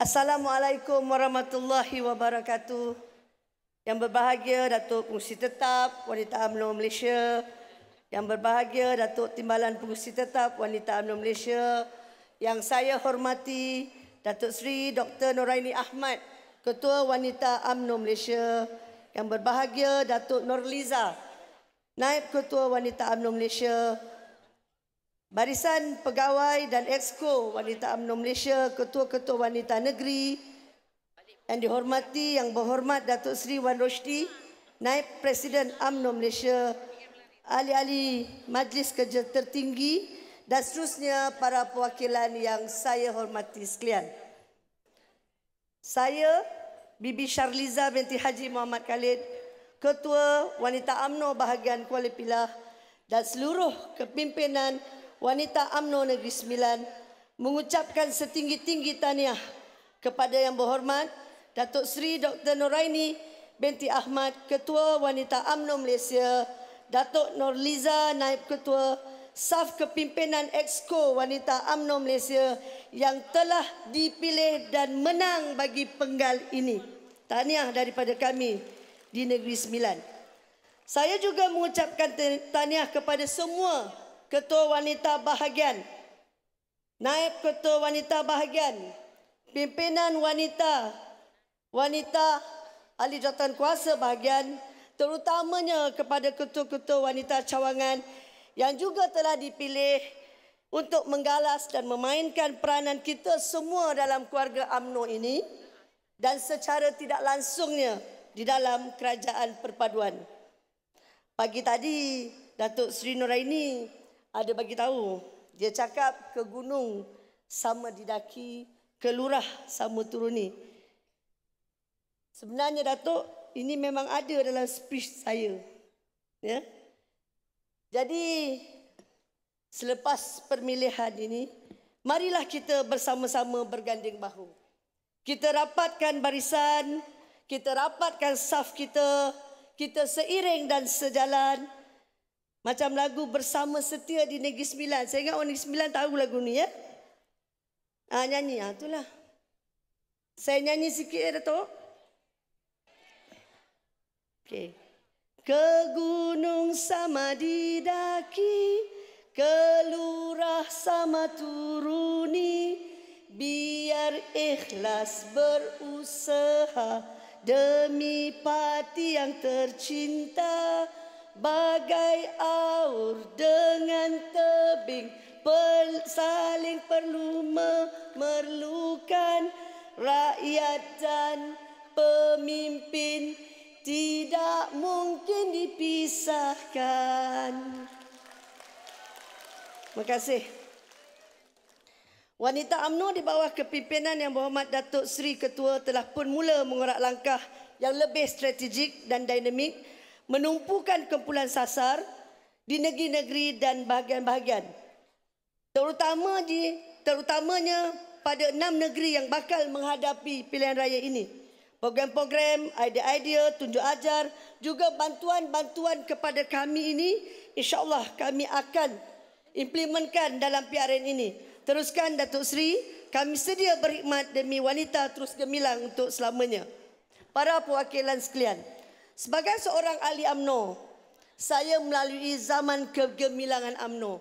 Assalamualaikum warahmatullahi wabarakatuh. Yang berbahagia Datuk Pengurusi Tetap Wanita UMNO Malaysia. Yang berbahagia Datuk Timbalan Pengurusi Tetap Wanita UMNO Malaysia. Yang saya hormati Datuk Sri Dr. Noraini Ahmad, Ketua Wanita UMNO Malaysia. Yang berbahagia Datuk Norliza, Naib Ketua Wanita UMNO Malaysia. Barisan Pegawai dan Exco Wanita UMNO Malaysia, Ketua-Ketua Wanita Negeri yang dihormati yang berhormat Datuk Seri Wan Roshdi, Naib Presiden UMNO Malaysia, ahli-ahli Majlis Kerja Tertinggi dan seterusnya para perwakilan yang saya hormati sekalian. Saya, Bibi Sharliza binti Haji Muhammad Khalid, Ketua Wanita UMNO Bahagian Kuala Pilah dan seluruh kepimpinan Wanita Amno Negeri Sembilan mengucapkan setinggi-tinggi tahniah kepada yang berhormat Datuk Seri Dr. Noraini binti Ahmad Ketua Wanita Amno Malaysia Datuk Norliza Naib Ketua Saf Kepimpinan Exco Wanita Amno Malaysia yang telah dipilih dan menang bagi penggal ini. Tahniah daripada kami di Negeri Sembilan. Saya juga mengucapkan tahniah kepada semua Ketua Wanita Bahagian, Naib Ketua Wanita Bahagian, Pimpinan Wanita, Wanita Ahli Jawatan Kuasa Bahagian, terutamanya kepada Ketua-Ketua Wanita Cawangan yang juga telah dipilih untuk menggalas dan memainkan peranan kita semua dalam keluarga AMNO ini dan secara tidak langsungnya di dalam kerajaan perpaduan. Pagi tadi, Datuk Seri Nuraini ada bagi tahu. Dia cakap ke gunung sama didaki, ke lurah sama turuni. Sebenarnya Datuk, ini memang ada dalam speech saya. Ya. Jadi selepas pemilihan ini, marilah kita bersama-sama berganding bahu. Kita rapatkan barisan, kita rapatkan saf kita, kita seiring dan sejalan. Macam lagu Bersama Setia di Negeri Sembilan. Saya ingat orang Negeri Sembilan tahu lagu ni ya. Ah ha, nyanyi ah ha, itulah. Saya nyanyi sikit ya Dato. Okay, Ke gunung sama didaki, ke lurah sama turuni, biar ikhlas berusaha demi parti yang tercinta bagai aur dengan tebing saling perlu memerlukan rakyat dan pemimpin tidak mungkin dipisahkan. Terima kasih. Wanita UMNO di bawah kepimpinan yang berhormat Datuk Seri Ketua telah pun mula mengorak langkah yang lebih strategik dan dinamik menumpukan kumpulan sasar di negeri-negeri dan bahagian-bahagian. Terutama di terutamanya pada enam negeri yang bakal menghadapi pilihan raya ini. Program-program, idea-idea, tunjuk ajar, juga bantuan-bantuan kepada kami ini insya-Allah kami akan implementkan dalam PRN ini. Teruskan Datuk Seri, kami sedia berkhidmat demi wanita terus gemilang untuk selamanya. Para perwakilan sekalian, Sebagai seorang ahli UMNO, saya melalui zaman kegemilangan UMNO,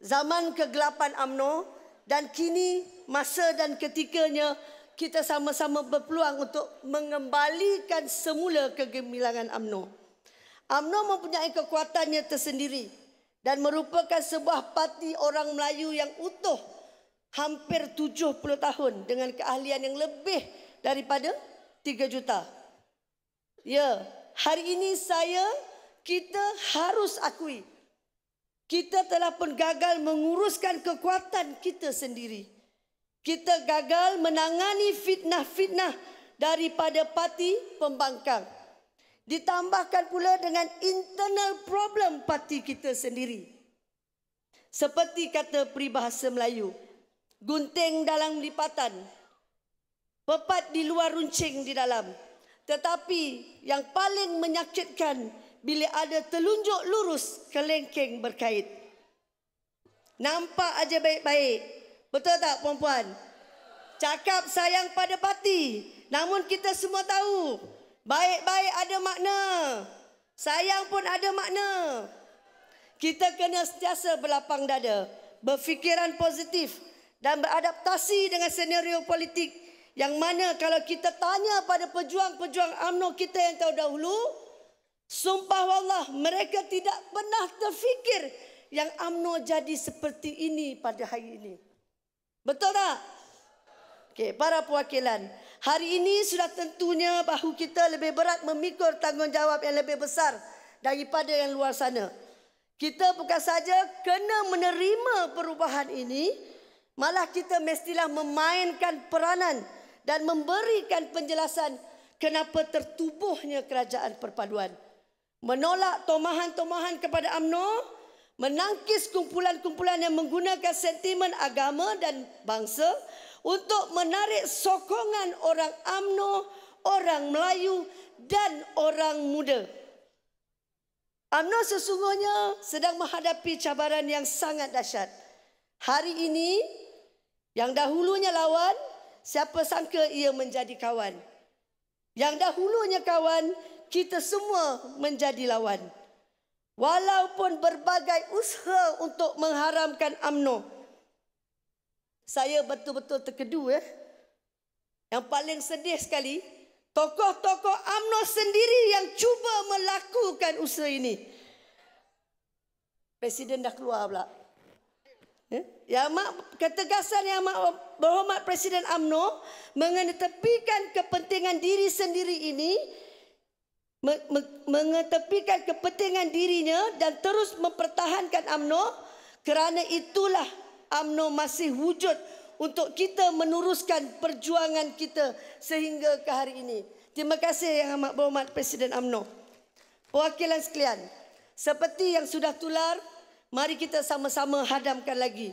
zaman kegelapan UMNO dan kini masa dan ketikanya kita sama-sama berpeluang untuk mengembalikan semula kegemilangan UMNO. UMNO mempunyai kekuatannya tersendiri dan merupakan sebuah parti orang Melayu yang utuh hampir 70 tahun dengan keahlian yang lebih daripada 3 juta. Ya, hari ini saya kita harus akui kita telah pun gagal menguruskan kekuatan kita sendiri. Kita gagal menangani fitnah-fitnah daripada parti pembangkang. Ditambahkan pula dengan internal problem parti kita sendiri. Seperti kata peribahasa Melayu, gunting dalam lipatan, pepat di luar runcing di dalam. Tetapi yang paling menyakitkan bila ada telunjuk lurus kelengkeng berkait. Nampak aja baik-baik. Betul tak perempuan? Cakap sayang pada parti, Namun kita semua tahu baik-baik ada makna. Sayang pun ada makna. Kita kena sentiasa berlapang dada, berfikiran positif dan beradaptasi dengan senario politik yang mana kalau kita tanya pada pejuang-pejuang UMNO kita yang tahu dahulu, sumpah wallah mereka tidak pernah terfikir yang AMNO jadi seperti ini pada hari ini. Betul tak? Okey, para perwakilan, hari ini sudah tentunya bahu kita lebih berat memikul tanggungjawab yang lebih besar daripada yang luar sana. Kita bukan saja kena menerima perubahan ini, malah kita mestilah memainkan peranan dan memberikan penjelasan kenapa tertubuhnya kerajaan perpaduan. Menolak tomahan-tomahan kepada AMNO, menangkis kumpulan-kumpulan yang menggunakan sentimen agama dan bangsa untuk menarik sokongan orang AMNO, orang Melayu dan orang muda. AMNO sesungguhnya sedang menghadapi cabaran yang sangat dahsyat. Hari ini yang dahulunya lawan Siapa sangka ia menjadi kawan. Yang dahulunya kawan, kita semua menjadi lawan. Walaupun berbagai usaha untuk mengharamkan UMNO. Saya betul-betul terkedu ya. Eh? Yang paling sedih sekali, tokoh-tokoh UMNO sendiri yang cuba melakukan usaha ini. Presiden dah keluar pula. Ya mak ketegasan yang mak berhormat Presiden AMNO mengetepikan kepentingan diri sendiri ini mengetepikan kepentingan dirinya dan terus mempertahankan AMNO kerana itulah AMNO masih wujud untuk kita meneruskan perjuangan kita sehingga ke hari ini. Terima kasih yang amat berhormat Presiden AMNO. Perwakilan sekalian, seperti yang sudah tular, mari kita sama-sama hadamkan lagi.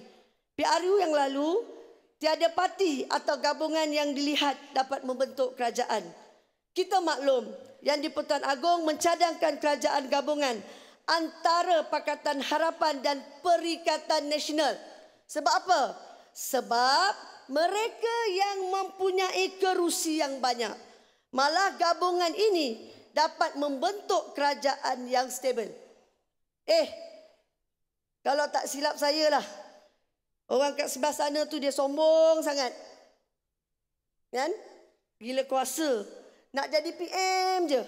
PRU yang lalu tiada parti atau gabungan yang dilihat dapat membentuk kerajaan. Kita maklum yang di-Pertuan Agong mencadangkan kerajaan gabungan antara Pakatan Harapan dan Perikatan Nasional. Sebab apa? Sebab mereka yang mempunyai kerusi yang banyak. Malah gabungan ini dapat membentuk kerajaan yang stabil. Eh, kalau tak silap saya lah. Orang kat sebelah sana tu dia sombong sangat. Kan? Gila kuasa. Nak jadi PM je.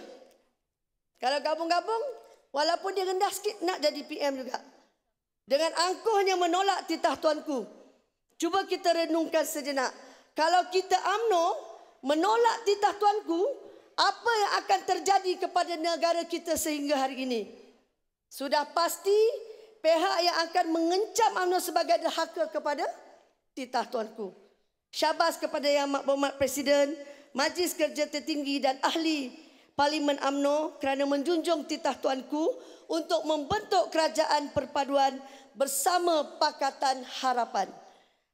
Kalau gabung-gabung, walaupun dia rendah sikit, nak jadi PM juga. Dengan angkuhnya menolak titah tuanku. Cuba kita renungkan sejenak. Kalau kita amno menolak titah tuanku, apa yang akan terjadi kepada negara kita sehingga hari ini? Sudah pasti pihak yang akan mengencam UMNO sebagai derhaka kepada titah tuanku. Syabas kepada Yang Makbomat Presiden, Majlis Kerja Tertinggi dan Ahli Parlimen UMNO kerana menjunjung titah tuanku untuk membentuk kerajaan perpaduan bersama Pakatan Harapan.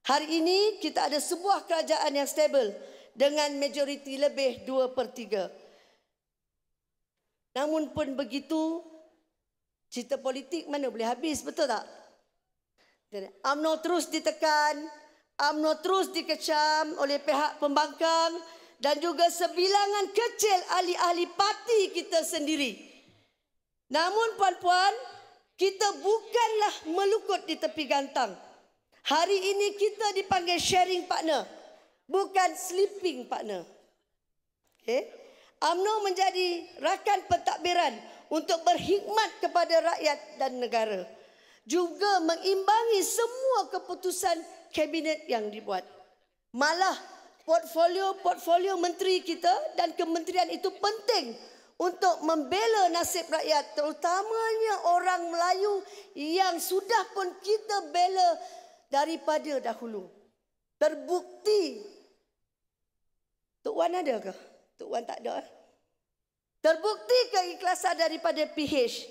Hari ini kita ada sebuah kerajaan yang stabil dengan majoriti lebih 2 per 3. Namun pun begitu, Cerita politik mana boleh habis, betul tak? UMNO terus ditekan, UMNO terus dikecam oleh pihak pembangkang dan juga sebilangan kecil ahli-ahli parti kita sendiri. Namun puan-puan, kita bukanlah melukut di tepi gantang. Hari ini kita dipanggil sharing partner, bukan sleeping partner. Okay? UMNO menjadi rakan pentadbiran untuk untuk berkhidmat kepada rakyat dan negara juga mengimbangi semua keputusan kabinet yang dibuat malah portfolio-portfolio menteri kita dan kementerian itu penting untuk membela nasib rakyat terutamanya orang Melayu yang sudah pun kita bela daripada dahulu terbukti tuan ada ke Tuan tak ada eh? Terbukti keikhlasan daripada PH.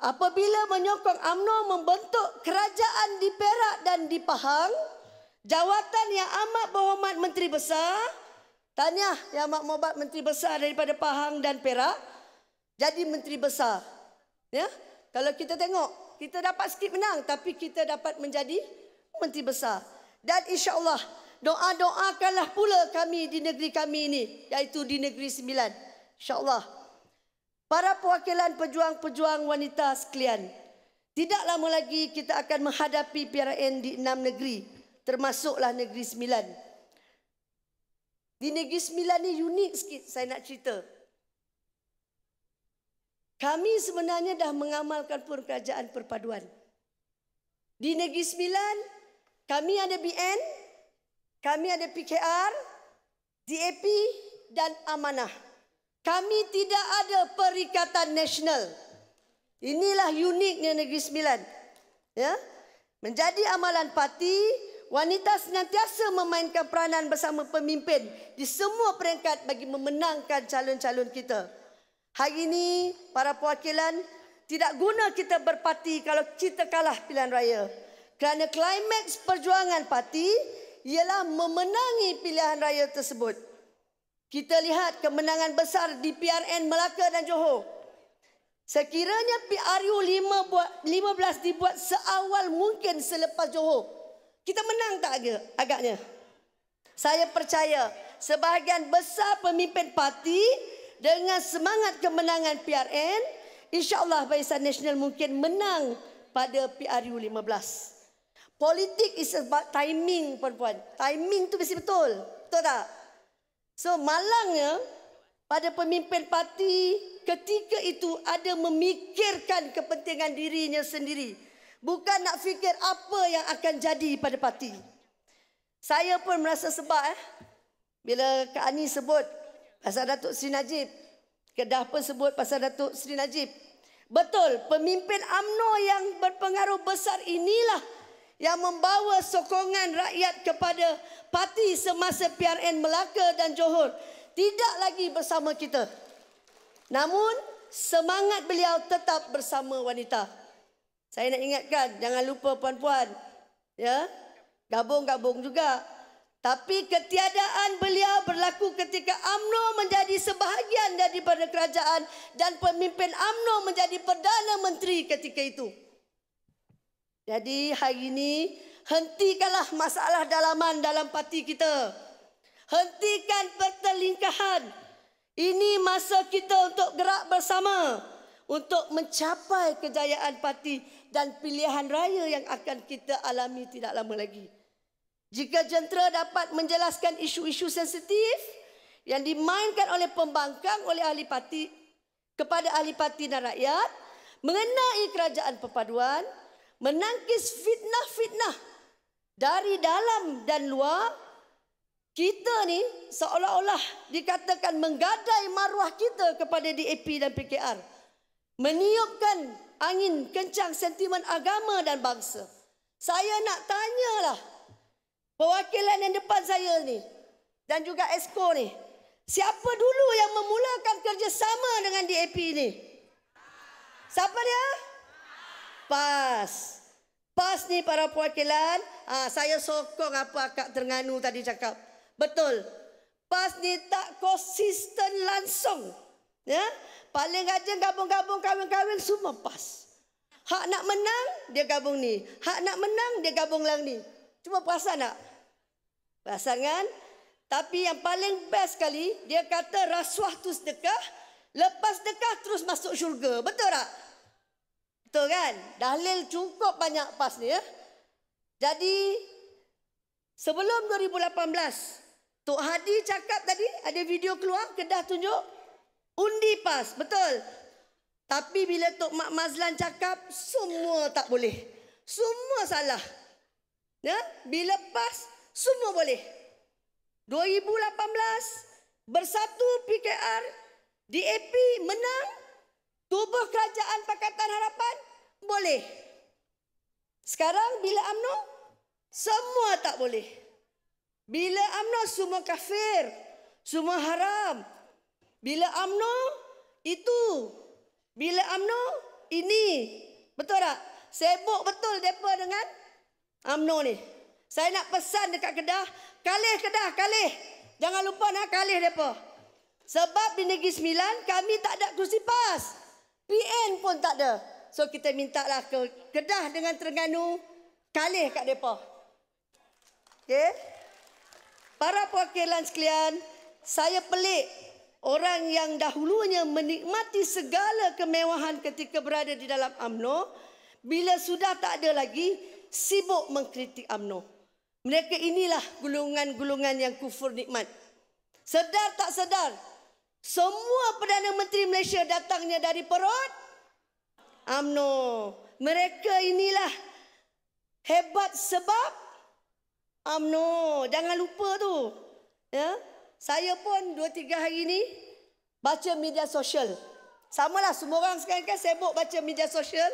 Apabila menyokong Amno membentuk kerajaan di Perak dan di Pahang, jawatan yang amat berhormat Menteri Besar, tanya yang amat berhormat Menteri Besar daripada Pahang dan Perak, jadi Menteri Besar. Ya, Kalau kita tengok, kita dapat sikit menang tapi kita dapat menjadi Menteri Besar. Dan insya Allah doa-doakanlah pula kami di negeri kami ini, iaitu di Negeri Sembilan. InsyaAllah. Para perwakilan pejuang-pejuang wanita sekalian. Tidak lama lagi kita akan menghadapi PRN di enam negeri. Termasuklah Negeri Sembilan. Di Negeri Sembilan ni unik sikit saya nak cerita. Kami sebenarnya dah mengamalkan pun kerajaan perpaduan. Di Negeri Sembilan, kami ada BN, kami ada PKR, DAP dan Amanah. Kami tidak ada perikatan nasional. Inilah uniknya Negeri Sembilan. Ya? Menjadi amalan parti, wanita senantiasa memainkan peranan bersama pemimpin di semua peringkat bagi memenangkan calon-calon kita. Hari ini, para perwakilan, tidak guna kita berparti kalau kita kalah pilihan raya. Kerana klimaks perjuangan parti ialah memenangi pilihan raya tersebut. Kita lihat kemenangan besar di PRN Melaka dan Johor. Sekiranya PRU 15 dibuat seawal mungkin selepas Johor. Kita menang tak agaknya? Saya percaya sebahagian besar pemimpin parti dengan semangat kemenangan PRN. insya Allah Barisan Nasional mungkin menang pada PRU 15. Politik is about timing, puan-puan. Timing tu mesti betul. Betul tak? So malangnya pada pemimpin parti ketika itu ada memikirkan kepentingan dirinya sendiri. Bukan nak fikir apa yang akan jadi pada parti. Saya pun merasa sebab eh, bila Kak Ani sebut pasal Datuk Seri Najib. Kedah pun sebut pasal Datuk Seri Najib. Betul, pemimpin AMNO yang berpengaruh besar inilah yang membawa sokongan rakyat kepada parti semasa PRN Melaka dan Johor tidak lagi bersama kita. Namun semangat beliau tetap bersama wanita. Saya nak ingatkan jangan lupa puan-puan ya. Gabung-gabung juga. Tapi ketiadaan beliau berlaku ketika AMNO menjadi sebahagian daripada kerajaan dan pemimpin AMNO menjadi Perdana Menteri ketika itu. Jadi hari ini hentikanlah masalah dalaman dalam parti kita. Hentikan pertelingkahan. Ini masa kita untuk gerak bersama untuk mencapai kejayaan parti dan pilihan raya yang akan kita alami tidak lama lagi. Jika jentera dapat menjelaskan isu-isu sensitif yang dimainkan oleh pembangkang oleh ahli parti kepada ahli parti dan rakyat mengenai kerajaan perpaduan, menangkis fitnah-fitnah dari dalam dan luar kita ni seolah-olah dikatakan menggadai maruah kita kepada DAP dan PKR meniupkan angin kencang sentimen agama dan bangsa saya nak tanyalah perwakilan yang depan saya ni dan juga esko ni siapa dulu yang memulakan kerjasama dengan DAP ni siapa dia PAS. PAS ni para perwakilan, ah saya sokong apa Kak Terengganu tadi cakap. Betul. PAS ni tak konsisten langsung. Ya. Paling rajin gabung-gabung kawin-kawin semua PAS. Hak nak menang, dia gabung ni. Hak nak menang, dia gabung lang ni. Cuma perasan tak? Perasan kan? Tapi yang paling best sekali, dia kata rasuah tu sedekah. Lepas sedekah, terus masuk syurga. Betul tak? Betul kan? Dalil cukup banyak pas ni ya. Jadi sebelum 2018 Tok Hadi cakap tadi ada video keluar kedah tunjuk undi pas. Betul. Tapi bila Tok Mak Mazlan cakap semua tak boleh. Semua salah. Ya, bila pas semua boleh. 2018 bersatu PKR DAP menang tubuh kerajaan Pakatan Harapan? Boleh. Sekarang bila UMNO? Semua tak boleh. Bila UMNO semua kafir. Semua haram. Bila UMNO itu. Bila UMNO ini. Betul tak? Sibuk betul mereka dengan UMNO ni. Saya nak pesan dekat Kedah. Kalih Kedah, kalih. Jangan lupa nak kalih mereka. Sebab di Negeri Sembilan kami tak ada kursi pas. PN pun tak ada. So kita minta lah ke Kedah dengan Terengganu kalih kat depa. Okey. Para perwakilan sekalian, saya pelik orang yang dahulunya menikmati segala kemewahan ketika berada di dalam AMNO bila sudah tak ada lagi sibuk mengkritik AMNO. Mereka inilah gulungan-gulungan yang kufur nikmat. Sedar tak sedar, semua Perdana Menteri Malaysia datangnya dari perut UMNO. Mereka inilah hebat sebab UMNO. Jangan lupa tu. Ya? Saya pun dua tiga hari ini baca media sosial. Sama lah semua orang sekarang kan sibuk baca media sosial.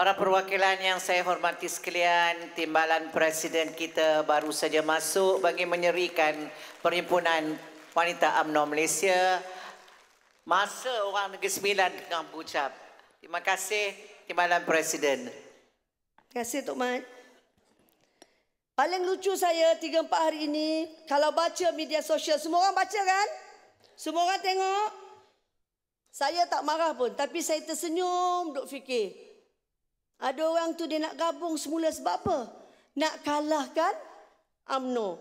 Para perwakilan yang saya hormati sekalian, timbalan presiden kita baru saja masuk bagi menyerikan Perhimpunan Wanita UMNO Malaysia masa orang Negeri Sembilan tengah berucap. Terima kasih timbalan presiden. Terima kasih Tok Mat. Paling lucu saya tiga empat hari ini kalau baca media sosial semua orang baca kan? Semua orang tengok. Saya tak marah pun tapi saya tersenyum duk fikir. Ada orang tu dia nak gabung semula sebab apa? Nak kalahkan UMNO.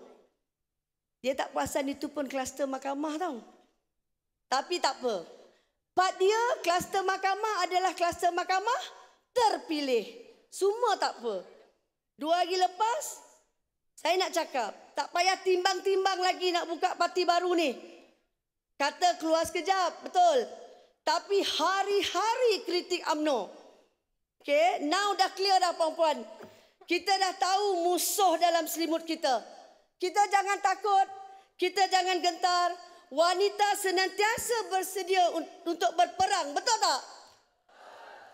Dia tak puasan itu pun kluster mahkamah tau. Tapi tak apa. Part dia, kluster mahkamah adalah kluster mahkamah terpilih. Semua tak apa. Dua hari lepas, saya nak cakap. Tak payah timbang-timbang lagi nak buka parti baru ni. Kata keluar sekejap, betul. Tapi hari-hari kritik UMNO. Okay, now dah clear dah puan-puan. Kita dah tahu musuh dalam selimut kita. Kita jangan takut. Kita jangan gentar. Wanita senantiasa bersedia untuk berperang. Betul tak?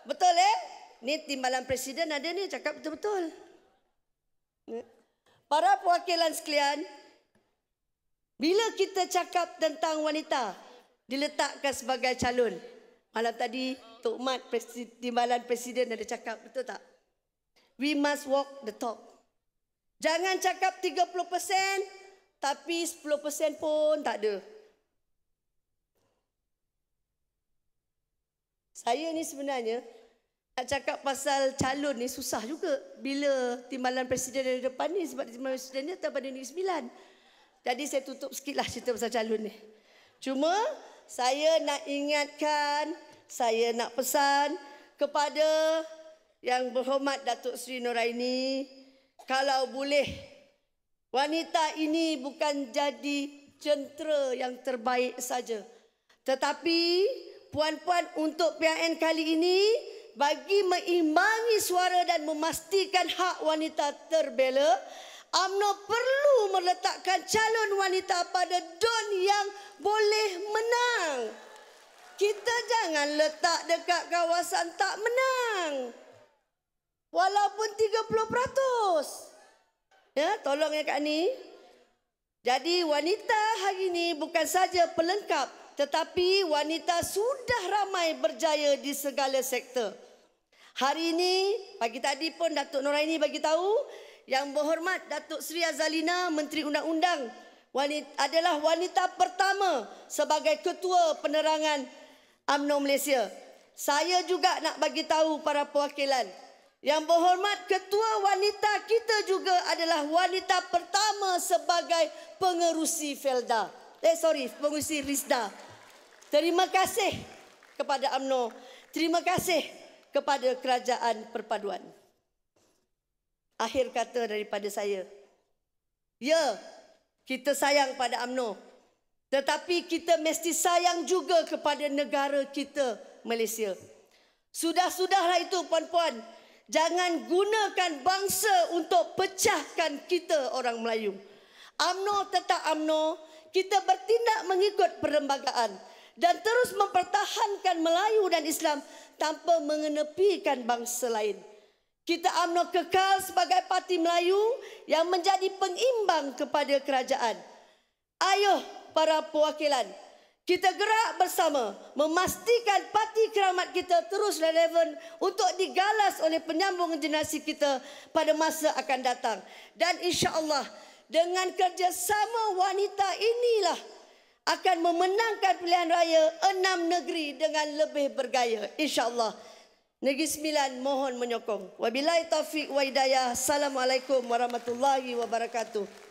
Betul eh? Ni timbalan presiden ada ni cakap betul-betul. Para perwakilan sekalian, bila kita cakap tentang wanita diletakkan sebagai calon, Malam tadi Tok Mat Timbalan Presiden ada cakap betul tak? We must walk the talk. Jangan cakap 30% tapi 10% pun tak ada. Saya ni sebenarnya nak cakap pasal calon ni susah juga bila timbalan presiden dari depan ni sebab timbalan presiden ni tetap pada negeri sembilan. Jadi saya tutup sikit lah cerita pasal calon ni. Cuma saya nak ingatkan, saya nak pesan kepada yang berhormat Datuk Seri Noraini, kalau boleh wanita ini bukan jadi jentera yang terbaik saja. Tetapi puan-puan untuk PAN kali ini bagi mengimbangi suara dan memastikan hak wanita terbela, UMNO perlu meletakkan calon wanita pada don yang boleh menang. Kita jangan letak dekat kawasan tak menang. Walaupun 30%. Ya, tolong ya Kak Ni. Jadi wanita hari ini bukan saja pelengkap tetapi wanita sudah ramai berjaya di segala sektor. Hari ini pagi tadi pun Datuk Noraini bagi tahu yang berhormat Datuk Seri Azalina Menteri Undang-Undang adalah wanita pertama sebagai ketua penerangan AMNO Malaysia. Saya juga nak bagi tahu para perwakilan yang berhormat ketua wanita kita juga adalah wanita pertama sebagai pengerusi Felda. Eh sorry, pengerusi Risda. Terima kasih kepada AMNO. Terima kasih kepada Kerajaan Perpaduan akhir kata daripada saya. Ya, kita sayang pada AMNO, Tetapi kita mesti sayang juga kepada negara kita, Malaysia. Sudah-sudahlah itu, puan-puan. Jangan gunakan bangsa untuk pecahkan kita orang Melayu. AMNO tetap AMNO. kita bertindak mengikut perlembagaan dan terus mempertahankan Melayu dan Islam tanpa mengenepikan bangsa lain. Kita UMNO kekal sebagai parti Melayu yang menjadi pengimbang kepada kerajaan. Ayuh para perwakilan, kita gerak bersama memastikan parti keramat kita terus relevan untuk digalas oleh penyambung generasi kita pada masa akan datang. Dan insya Allah dengan kerjasama wanita inilah akan memenangkan pilihan raya enam negeri dengan lebih bergaya. Insya Allah. Negeri Sembilan mohon menyokong. Wabillahi Taufik wa hidayah. Assalamualaikum warahmatullahi wabarakatuh.